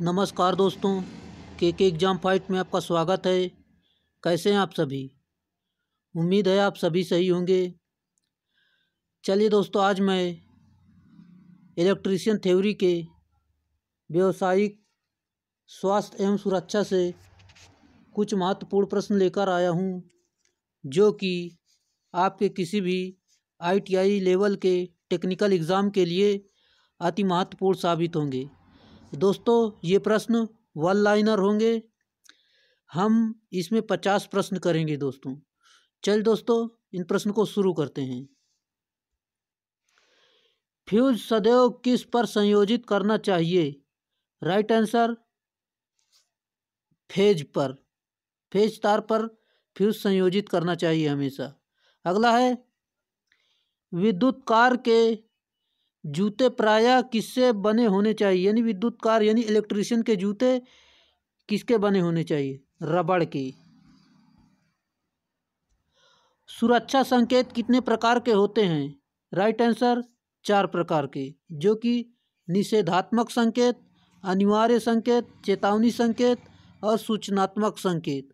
नमस्कार दोस्तों के के एग्ज़ाम फाइट में आपका स्वागत है कैसे हैं आप सभी उम्मीद है आप सभी सही होंगे चलिए दोस्तों आज मैं इलेक्ट्रीशियन थ्योरी के व्यवसायिक स्वास्थ्य एवं सुरक्षा से कुछ महत्वपूर्ण प्रश्न लेकर आया हूं जो कि आपके किसी भी आईटीआई लेवल के टेक्निकल एग्ज़ाम के लिए अति महत्वपूर्ण साबित होंगे दोस्तों ये प्रश्न वन लाइनर होंगे हम इसमें पचास प्रश्न करेंगे दोस्तों चल दोस्तों इन प्रश्न को शुरू करते हैं फ्यूज सदैव किस पर संयोजित करना चाहिए राइट आंसर फेज पर फेज तार पर फ्यूज संयोजित करना चाहिए हमेशा अगला है विद्युत कार के जूते प्रायः किससे बने होने चाहिए यानी विद्युत कार यानी इलेक्ट्रिशियन के जूते किसके बने होने चाहिए रबड़ के सुरक्षा संकेत कितने प्रकार के होते हैं राइट आंसर चार प्रकार के जो कि निषेधात्मक संकेत अनिवार्य संकेत चेतावनी संकेत और सूचनात्मक संकेत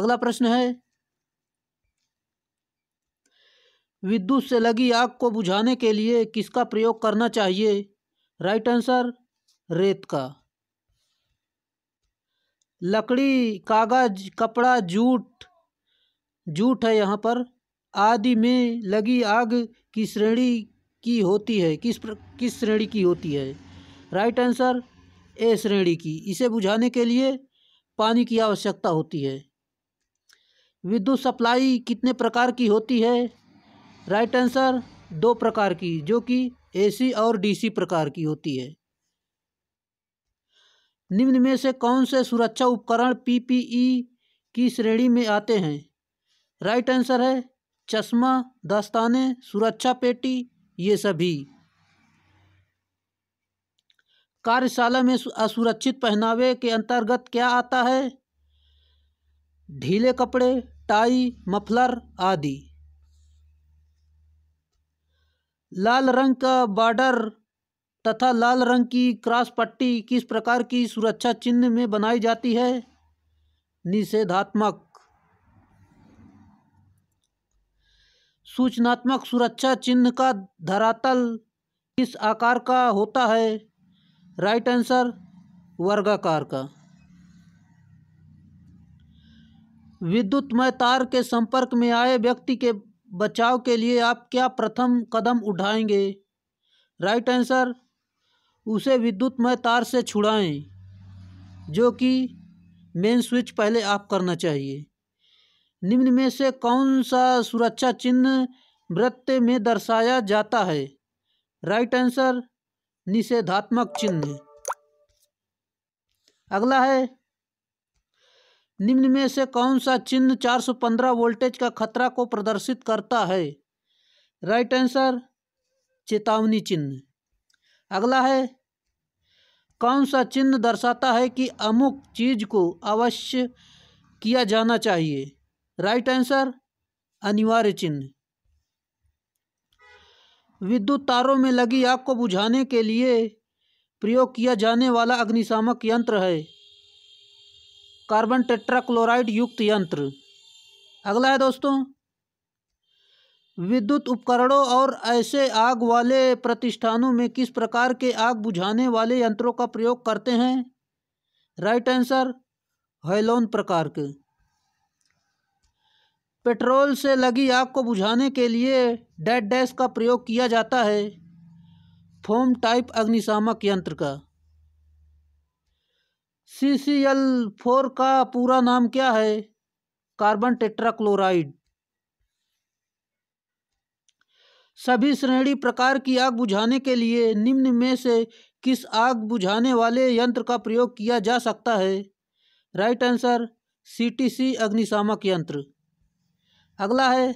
अगला प्रश्न है विद्युत से लगी आग को बुझाने के लिए किसका प्रयोग करना चाहिए राइट आंसर रेत का लकड़ी कागज कपड़ा जूट जूट है यहाँ पर आदि में लगी आग की श्रेणी की होती है किस प्र, किस श्रेणी की होती है राइट आंसर ए श्रेणी की इसे बुझाने के लिए पानी की आवश्यकता होती है विद्युत सप्लाई कितने प्रकार की होती है राइट आंसर दो प्रकार की जो कि एसी और डीसी प्रकार की होती है निम्न में से कौन से सुरक्षा उपकरण पीपीई e की श्रेणी में आते हैं राइट आंसर है चश्मा दस्ताने सुरक्षा पेटी ये सभी कार्यशाला में असुरक्षित पहनावे के अंतर्गत क्या आता है ढीले कपड़े टाई मफलर आदि लाल रंग का बॉर्डर तथा लाल रंग की क्रॉस पट्टी किस प्रकार की सुरक्षा चिन्ह में बनाई जाती है निषेधात्मक सूचनात्मक सुरक्षा चिन्ह का धरातल किस आकार का होता है राइट आंसर वर्गाकार का विद्युतमय तार के संपर्क में आए व्यक्ति के बचाव के लिए आप क्या प्रथम कदम उठाएंगे राइट आंसर उसे विद्युतमय तार से छुड़ाएं जो कि मेन स्विच पहले आप करना चाहिए निम्न में से कौन सा सुरक्षा चिन्ह वृत्त में दर्शाया जाता है राइट आंसर निषेधात्मक चिन्ह अगला है निम्न में से कौन सा चिन्ह 415 वोल्टेज का खतरा को प्रदर्शित करता है राइट आंसर चेतावनी चिन्ह अगला है कौन सा चिन्ह दर्शाता है कि अमुक चीज को अवश्य किया जाना चाहिए राइट आंसर अनिवार्य चिन्ह विद्युत तारों में लगी आग को बुझाने के लिए प्रयोग किया जाने वाला अग्निशामक यंत्र है कार्बन टेट्राक्लोराइड युक्त यंत्र अगला है दोस्तों विद्युत उपकरणों और ऐसे आग वाले प्रतिष्ठानों में किस प्रकार के आग बुझाने वाले यंत्रों का प्रयोग करते हैं राइट आंसर हैलोन प्रकार के पेट्रोल से लगी आग को बुझाने के लिए डेड डैश का प्रयोग किया जाता है फोम टाइप अग्निशामक यंत्र का सी सी एल फोर का पूरा नाम क्या है कार्बन टेट्राक्लोराइड सभी श्रेणी प्रकार की आग बुझाने के लिए निम्न में से किस आग बुझाने वाले यंत्र का प्रयोग किया जा सकता है राइट आंसर सीटीसी अग्निशामक यंत्र अगला है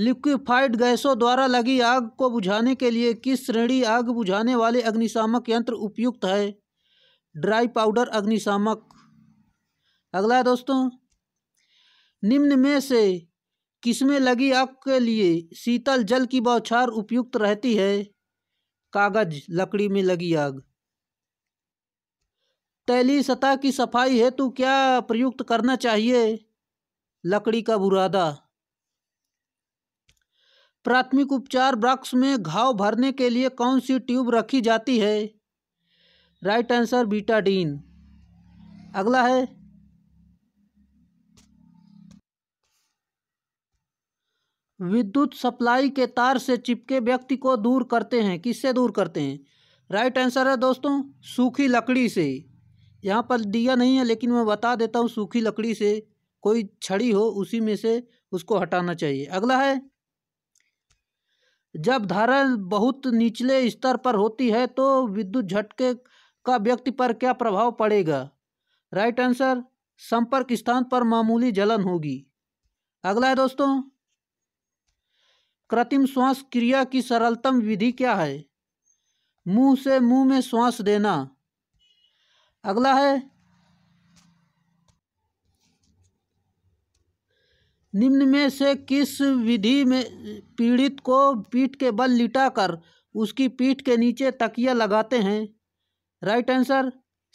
लिक्विफाइड गैसों द्वारा लगी आग को बुझाने के लिए किस श्रेणी आग बुझाने वाले अग्निशामक यंत्र उपयुक्त है ड्राई पाउडर अग्निशामक अगला है दोस्तों निम्न में से किसमें लगी आग के लिए शीतल जल की बौछार उपयुक्त रहती है कागज लकड़ी में लगी आग तैली सतह की सफाई हेतु क्या प्रयुक्त करना चाहिए लकड़ी का बुरादा प्राथमिक उपचार वृक्ष में घाव भरने के लिए कौन सी ट्यूब रखी जाती है राइट आंसर बीटा डीन अगला है विद्युत सप्लाई के तार से चिपके व्यक्ति को दूर करते हैं किससे दूर करते हैं राइट आंसर है दोस्तों सूखी लकड़ी से यहाँ पर दिया नहीं है लेकिन मैं बता देता हूँ सूखी लकड़ी से कोई छड़ी हो उसी में से उसको हटाना चाहिए अगला है जब धारा बहुत निचले स्तर पर होती है तो विद्युत झटके का व्यक्ति पर क्या प्रभाव पड़ेगा राइट आंसर संपर्क स्थान पर मामूली जलन होगी अगला है दोस्तों कृत्रिम श्वास क्रिया की सरलतम विधि क्या है मुंह से मुंह में श्वास देना अगला है निम्न में से किस विधि में पीड़ित को पीठ के बल लिटाकर उसकी पीठ के नीचे तकिया लगाते हैं राइट आंसर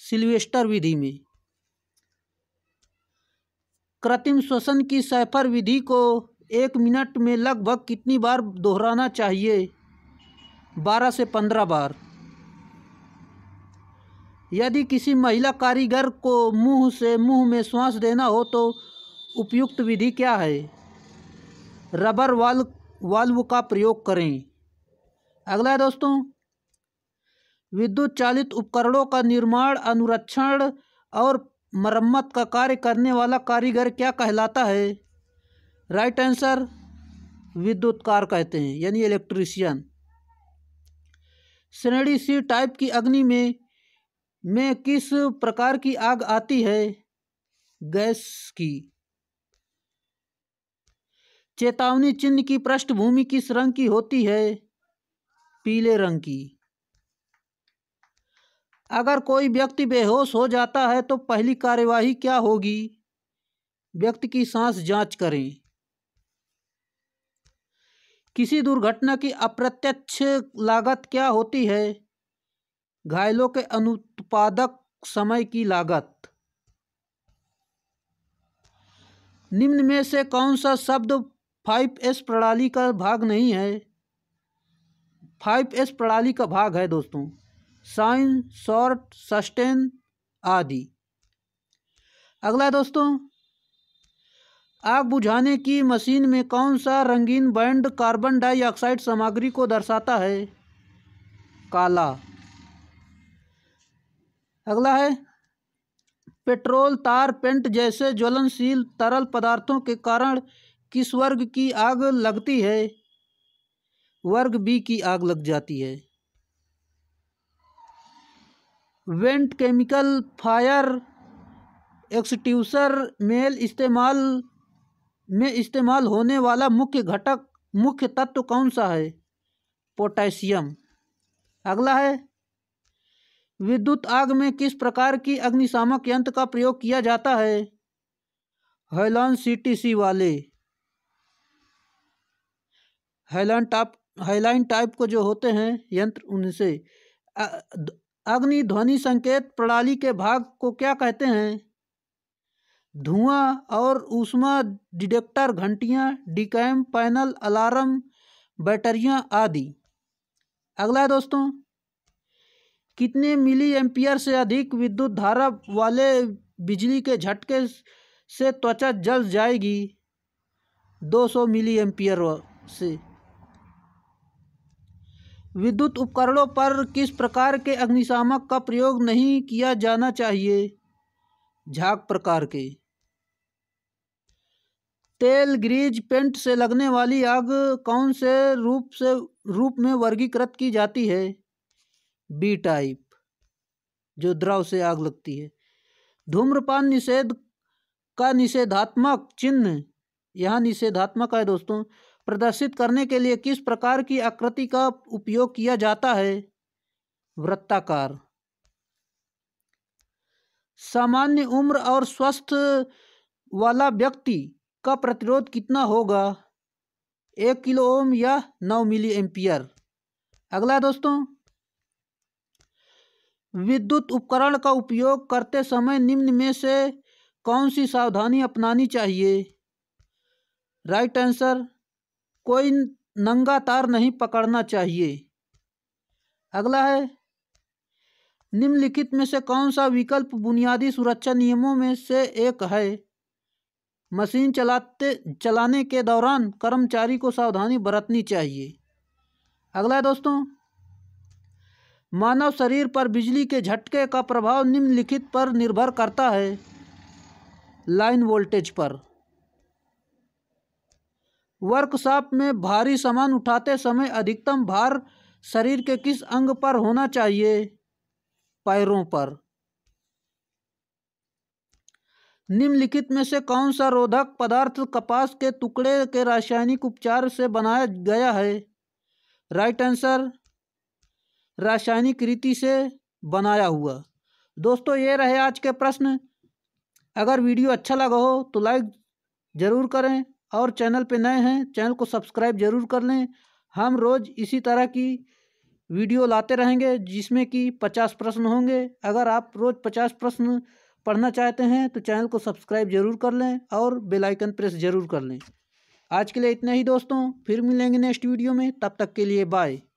सिल्वेस्टर विधि में कृत्रिम श्वसन की सैफर विधि को एक मिनट में लगभग कितनी बार दोहराना चाहिए बारह से पंद्रह बार यदि किसी महिला कारीगर को मुंह से मुंह में श्वास देना हो तो उपयुक्त विधि क्या है रबर वाल्व वाल्व का प्रयोग करें अगला दोस्तों विद्युत चालित उपकरणों का निर्माण अनुरक्षण और मरम्मत का कार्य करने वाला कारीगर क्या कहलाता है राइट आंसर विद्युतकार कहते हैं यानी इलेक्ट्रीशियन श्रेणी सी टाइप की अग्नि में में किस प्रकार की आग आती है गैस की चेतावनी चिन्ह की पृष्ठभूमि किस रंग की होती है पीले रंग की अगर कोई व्यक्ति बेहोश हो जाता है तो पहली कार्यवाही क्या होगी व्यक्ति की सांस जांच करें किसी दुर्घटना की अप्रत्यक्ष लागत क्या होती है घायलों के अनुत्पादक समय की लागत निम्न में से कौन सा शब्द फाइव एस प्रणाली का भाग नहीं है फाइव एस प्रणाली का भाग है दोस्तों साइन शॉर्ट सस्टेन आदि अगला दोस्तों आग बुझाने की मशीन में कौन सा रंगीन बैंड कार्बन डाइऑक्साइड सामग्री को दर्शाता है काला अगला है पेट्रोल तार पेंट जैसे ज्वलनशील तरल पदार्थों के कारण किस वर्ग की आग लगती है वर्ग बी की आग लग जाती है वेंट केमिकल फायर एक्सट्यूसर मेल इस्तेमाल में इस्तेमाल होने वाला मुख्य घटक मुख्य तत्व कौन सा है पोटेशियम अगला है विद्युत आग में किस प्रकार की अग्निशामक यंत्र का प्रयोग किया जाता है हेलॉन सीटीसी वाले हेलॉन टाप हेलाइन टाइप को जो होते हैं यंत्र उनसे अग्नि ध्वनि संकेत प्रणाली के भाग को क्या कहते हैं धुआं और ऊष्मा डिटेक्टर घंटियां डिकैम पैनल अलार्म बैटरियां आदि अगला दोस्तों कितने मिली एम्पियर से अधिक विद्युत धारा वाले बिजली के झटके से त्वचा जल जाएगी 200 मिली एम्पियर से विद्युत उपकरणों पर किस प्रकार के अग्निशामक का प्रयोग नहीं किया जाना चाहिए झाग प्रकार के तेल ग्रीज पेंट से लगने वाली आग कौन से रूप से रूप में वर्गीकृत की जाती है बी टाइप जो द्रव से आग लगती है धूम्रपान निषेध का निषेधात्मक चिन्ह यहाँ निषेधात्मक है दोस्तों प्रदर्शित करने के लिए किस प्रकार की आकृति का उपयोग किया जाता है वृत्ताकार सामान्य उम्र और स्वस्थ वाला व्यक्ति का प्रतिरोध कितना होगा एक किलो ओम या नौ मिली एम्पियर अगला दोस्तों विद्युत उपकरण का उपयोग करते समय निम्न में से कौन सी सावधानी अपनानी चाहिए राइट आंसर कोई नंगा तार नहीं पकड़ना चाहिए अगला है निम्नलिखित में से कौन सा विकल्प बुनियादी सुरक्षा नियमों में से एक है मशीन चलाते चलाने के दौरान कर्मचारी को सावधानी बरतनी चाहिए अगला है दोस्तों मानव शरीर पर बिजली के झटके का प्रभाव निम्नलिखित पर निर्भर करता है लाइन वोल्टेज पर वर्कशॉप में भारी सामान उठाते समय अधिकतम भार शरीर के किस अंग पर होना चाहिए पैरों पर निम्नलिखित में से कौन सा रोधक पदार्थ कपास के टुकड़े के रासायनिक उपचार से बनाया गया है राइट आंसर रासायनिक रीति से बनाया हुआ दोस्तों ये रहे आज के प्रश्न अगर वीडियो अच्छा लगा हो तो लाइक ज़रूर करें और चैनल पे नए हैं चैनल को सब्सक्राइब जरूर कर लें हम रोज़ इसी तरह की वीडियो लाते रहेंगे जिसमें कि पचास प्रश्न होंगे अगर आप रोज़ पचास प्रश्न पढ़ना चाहते हैं तो चैनल को सब्सक्राइब जरूर कर लें और बेल आइकन प्रेस जरूर कर लें आज के लिए इतना ही दोस्तों फिर मिलेंगे नेक्स्ट वीडियो में तब तक के लिए बाय